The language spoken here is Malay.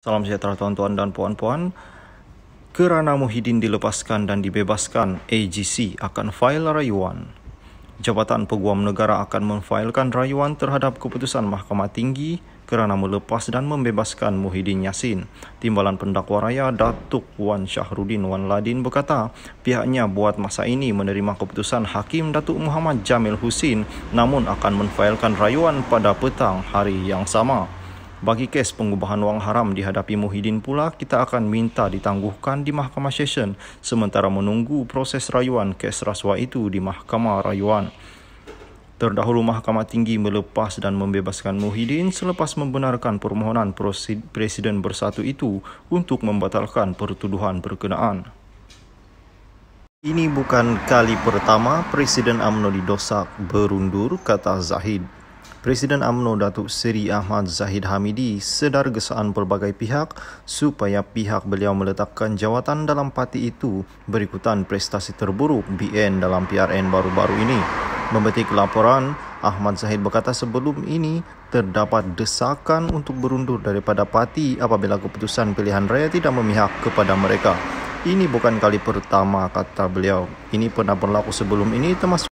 Salam sejahtera tuan-tuan dan puan-puan. Kerana Muhyiddin dilepaskan dan dibebaskan, AGC akan fail rayuan. Jabatan Peguam Negara akan memfailkan rayuan terhadap keputusan Mahkamah Tinggi kerana melepas dan membebaskan Muhyiddin Yassin. Timbalan pendakwa raya Datuk Wan Syahrudin Wan Ladin berkata pihaknya buat masa ini menerima keputusan Hakim Datuk Muhammad Jamil Husin namun akan memfailkan rayuan pada petang hari yang sama. Bagi kes pengubahan wang haram dihadapi Muhyiddin pula, kita akan minta ditangguhkan di Mahkamah Session sementara menunggu proses rayuan kes rasuah itu di Mahkamah Rayuan. Terdahulu Mahkamah Tinggi melepas dan membebaskan Muhyiddin selepas membenarkan permohonan Presiden Bersatu itu untuk membatalkan pertuduhan berkenaan. Ini bukan kali pertama Presiden UMNO didosak berundur, kata Zahid. Presiden UMNO Datuk Seri Ahmad Zahid Hamidi sedar gesaan pelbagai pihak supaya pihak beliau meletakkan jawatan dalam parti itu berikutan prestasi terburuk BN dalam PRN baru-baru ini. Memetik laporan, Ahmad Zahid berkata sebelum ini terdapat desakan untuk berundur daripada parti apabila keputusan pilihan raya tidak memihak kepada mereka. Ini bukan kali pertama kata beliau. Ini pernah berlaku sebelum ini termasuk